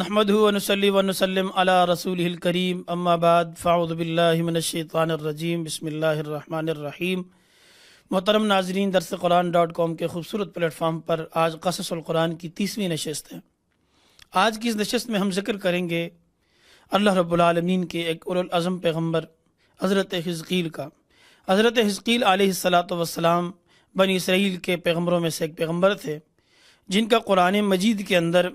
नहमदनसली वनसलम अला रसूल करीम अम्माबाद फ़ाउदबिल्लाशैतानरजीम बसमीम मोहतरम नाजरीन दरस कुरान डॉट कॉम के खूबसूरत प्लेटफार्म पर आज कससुल्कुरान की तीसवीं नशस्त है आज की इस नशस्त में हम जिक्र करेंगे अल्लाह रब्लमीन के एक उलज़म पैगम्बर हज़रत हज़कील का हज़रत हज़कील आलत वसलाम बन इसराइल के पैगम्बरों में से एक पैगम्बर थे जिनका कुरान मजीद के अंदर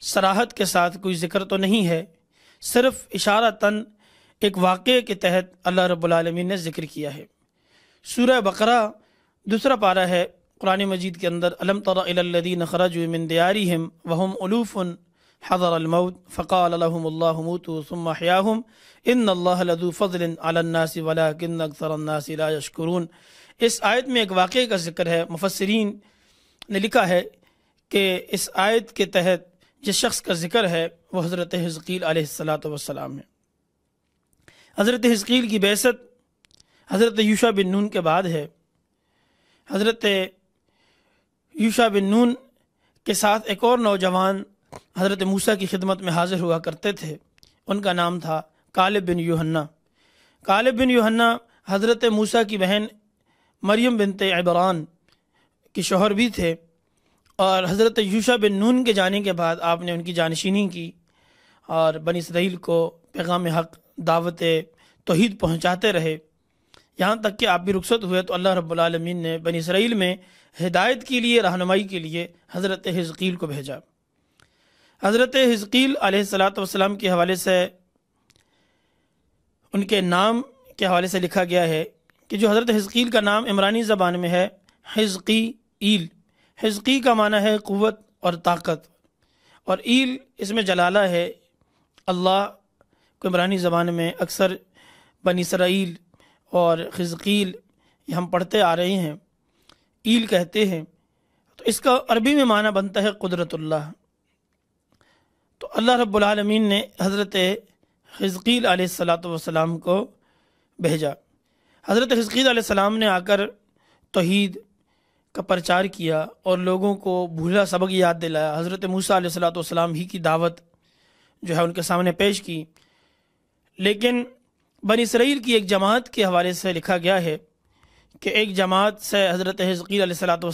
सराहत के साथ कोई जिक्र तो नहीं है सिर्फ इशारा तन एक वाक़े के तहत अल्लाह रबालमीन ने जिक्र किया है सूर्य बकरा दूसरा पारा है कुरान मजीद के अंदर अलम तदीन खराजमिन हम वहम अलूफ़न हज़र फ़क़ालमतम फ़क़ालहमल्लामतुम इन अल्लादू फ़ज़ल अलन्नासी वला इस आयत में एक वाक़े का जिक्र है मुफसरीन ने लिखा है कि इस आयत के तहत जिस शख्स का जिक्र है वह हज़रत हज़कील सलाम है हज़रत हज़कील की बेसत हज़रत यूशा बिन नून के बाद है हज़रत यूशा बिन नून के साथ एक और नौजवान हज़रत मूसा की खिदमत में हाजिर हुआ करते थे उनका नाम था कालब बिन यूहन्ना कालब बिन यूहन्ना हज़रत मूसा की बहन मरियम बिनते इबरान के शोहर भी थे और हज़रत यूशा बिन नून के जाने के बाद आपने उनकी जानशीनी की और बन इसराइल को पैगाम हक दावत तोहद पहुँचाते रहे यहाँ तक कि आप भी रुखसत हुए तो अल्लाह रब्लमीन ने बन इसराइल में हिदायत के लिए रहनमाई के लिए हज़रत हज़कील को भेजा हज़रत हज़कील आलात वसलाम के हवाले से उनके नाम के हवाले से लिखा गया है कि जो हज़रत हज़कील का नाम इमरानी ज़बान में है हज़की ईल हिजकी का माना है क़वत और ताकत और ईल इसमें जलाला है अल्लाह को इमरानी ज़बान में अक्सर बन इसराइल और खजकील हम पढ़ते आ रहे हैं ईल कहते हैं तो इसका अरबी में माना बनता है कुदरत तो अल्लाह रब्लमीन ने हज़रत खजकील आसलाम को भेजा हज़रत खजकील आसलाम ने आकर तोहद का प्रचार किया और लोगों को भूला सबक याद दिलाया हज़रत मूसा सलाम ही की दावत जो है उनके सामने पेश की लेकिन बन इसराइल की एक जमात के हवाले से लिखा गया है कि एक जमात से हज़रत हज़कीर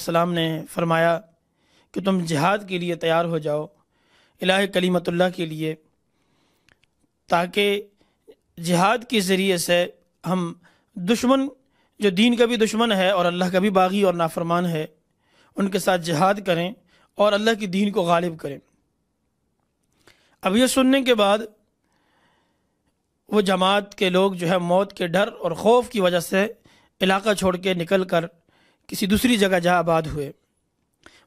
सलाम ने फरमाया कि तुम जिहाद के लिए तैयार हो जाओ इलाह कलीमतुल्ला के लिए ताकि जिहाद के ज़रिए से हम दुश्मन जो दीन का भी दुश्मन है और अल्लाह का भी बागी और नाफरमान है उनके साथ जिहाद करें और अल्लाह की दीन को गालिब करें अब यह सुनने के बाद वो जमात के लोग जो है मौत के डर और खौफ की वजह से इलाका छोड़ के निकल कर किसी दूसरी जगह जा आबाद हुए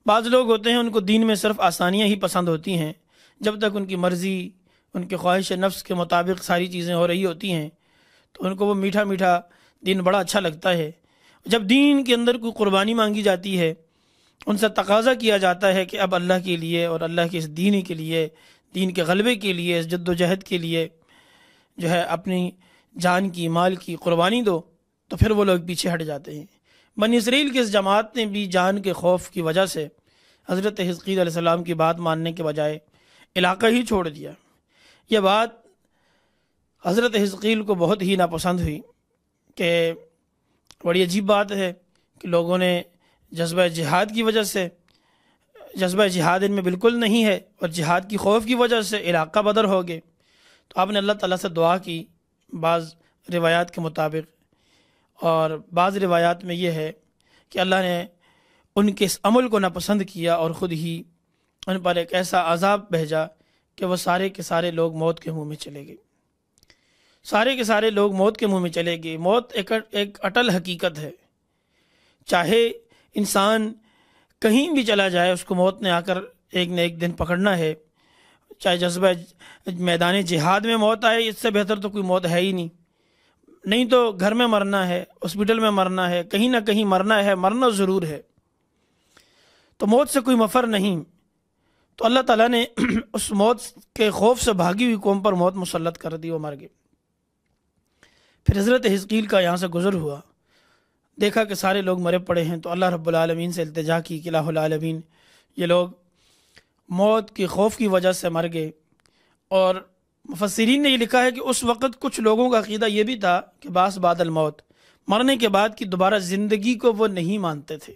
बाज़ लोग होते हैं उनको दीन में सिर्फ आसानियाँ ही पसंद होती हैं जब तक उनकी मर्ज़ी उनके ख्वाहिश नफ्स के मुताबिक सारी चीज़ें हो रही होती हैं तो उनको वो मीठा मीठा दिन बड़ा अच्छा लगता है जब दीन के अंदर कोई कुर्बानी मांगी जाती है उनसे तकाजा किया जाता है कि अब अल्लाह के लिए और अल्लाह के इस दीन के लिए दीन के गलबे के लिए इस जद्दोजहद के लिए जो है अपनी जान की माल की कुर्बानी दो तो फिर वो लोग पीछे हट जाते हैं बन इसराइल की इस जमात ने भी जान के खौफ की वजह से हज़रत हज़कीसम की बात मानने के बजाय इलाका ही छोड़ दिया यह बात हज़रत हज़कील को बहुत ही नापसंद हुई कि बड़ी अजीब बात है कि लोगों ने जज्बा जिहाद की वजह से जज्बा जिहाद इनमें बिल्कुल नहीं है और जिहाद की खौफ की वजह से इलाका बदर हो गए तो आपने अल्लाह ताला से दुआ की बाज़ रिवायात के मुताबिक और बाज़ रिवायात में यह है कि अल्लाह ने उनके इस अमल को नापसंद किया और ख़ुद ही उन पर एक ऐसा अजाब भेजा कि वह सारे के सारे लोग मौत के मुँह में चले गए सारे के सारे लोग मौत के मुंह में चले गए मौत एक, एक अटल हकीकत है चाहे इंसान कहीं भी चला जाए उसको मौत ने आकर एक न एक दिन पकड़ना है चाहे जज्बा मैदान जिहाद में मौत आए इससे बेहतर तो कोई मौत है ही नहीं नहीं तो घर में मरना है हॉस्पिटल में मरना है कहीं ना कहीं मरना है मरना ज़रूर है तो मौत से कोई मफर नहीं तो अल्लाह ताला ने उस मौत के खौफ से भागी हुई कौम पर मौत मुसलत कर दी वो मर गई फिर हज़रत हज़कील का यहाँ से गुज़र हुआ देखा कि सारे लोग मरे पड़े हैं तो अल्लाह रब्बुल से अल्तजा की किलामीन ये लोग मौत के खौफ की वजह से मर गए और मुफसरीन ने यह लिखा है कि उस वक़्त कुछ लोगों का अकीदा ये भी था कि बास बादल मौत मरने के बाद कि दोबारा ज़िंदगी को वह नहीं मानते थे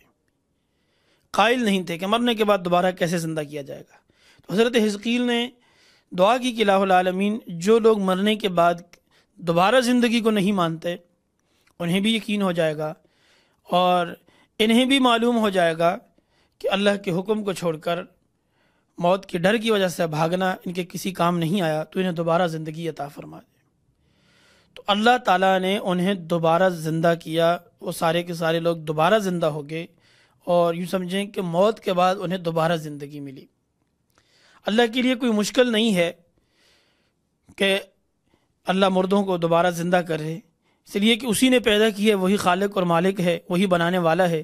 कायल नहीं थे कि मरने के बाद दोबारा कैसे ज़िंदा किया जाएगा तो हज़रत हज़कील ने दुआ की कि आलमीन जो लोग मरने के बाद दोबारा ज़िंदगी को नहीं मानते उन्हें भी यकीन हो जाएगा और इन्हें भी मालूम हो जाएगा कि अल्लाह के हुक्म को छोड़कर मौत के डर की वजह से भागना इनके किसी काम नहीं आया तो इन्हें दोबारा ज़िंदगी अता फरमा दे तो अल्लाह ताला ने उन्हें दोबारा ज़िंदा किया वो सारे के सारे लोग दोबारा ज़िंदा हो गए और यूँ समझें कि मौत के बाद उन्हें दोबारा ज़िंदगी मिली अल्लाह के लिए कोई मुश्किल नहीं है कि अल्लाह मुर्दों को दोबारा ज़िंदा करे इसलिए कि उसी ने पैदा किया है वही खालिक और मालिक है वही बनाने वाला है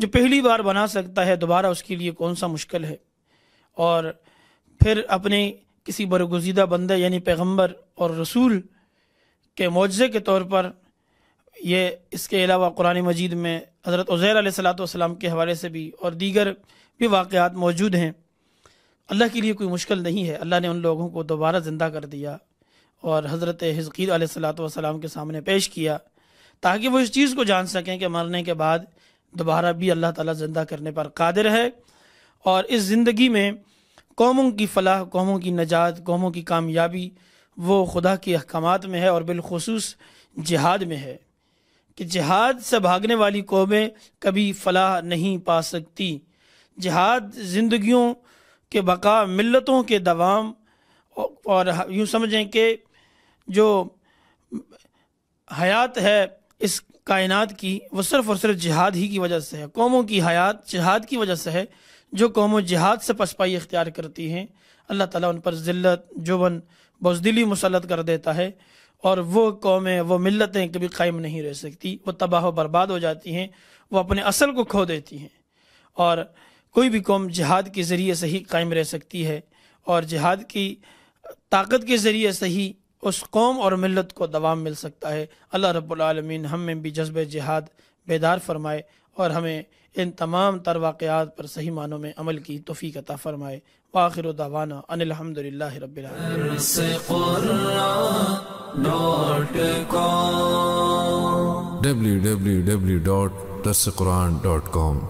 जो पहली बार बना सकता है दोबारा उसके लिए कौन सा मुश्किल है और फिर अपने किसी बरगुजीदा बंदे यानी पैगंबर और रसूल के मुआजे के तौर पर ये इसके अलावा कुरान मजीद में हज़रत उज़ैर सलाम के हवाले से भी और दीगर भी वाक़ात मौजूद हैं अल्लाह के लिए कोई मुश्किल नहीं है अल्लाह ने उन लोगों को दोबारा ज़िंदा कर दिया और हज़रत हज़ीर सलाम के सामने पेश किया ताकि वो इस चीज़ को जान सकें कि मरने के बाद दोबारा भी अल्लाह ताला ज़िंदा करने पर कादिर है और इस ज़िंदगी में कौमों की फलाह कौमों की नजात कौमों की कामयाबी वो खुदा के अहकाम में है और बिलखसूस जिहाद में है कि जिहाद से भागने वाली कौमें कभी फलाह नहीं पा सकती जिहाद जिंदगियों के बका मिलतों के दवाम और यूँ समझें कि जो हयात है इस कायनात की वो सिर्फ और सिर्फ जिहाद ही की वजह से है कौमों की हयात जिहाद की वजह से है जो कौम जिहाद से पसपाई इख्तियार करती हैं अल्लाह ताला उन पर ज़िल्लत जुबन बजदिली मुसलत कर देता है और वो कौमें वो मिलतें कभी कायम नहीं रह सकती वो तबाह बर्बाद हो जाती हैं वो अपने असल को खो देती हैं और कोई भी कौम जिहाद के ज़रिए से ही कायम रह सकती है और जिहाद की ताकत के ज़रिए से ही उस कौम और मिलत को दवाम मिल सकता है अल्लाह रबालमीन हमें भी जज्ब जिहाद बेदार फरमाए और हमें इन तमाम तर वाक़ात पर सही मानों में अमल की तोफ़ी कता फ़रमाए वाखिर दावाना अनिल रब www.dasquran.com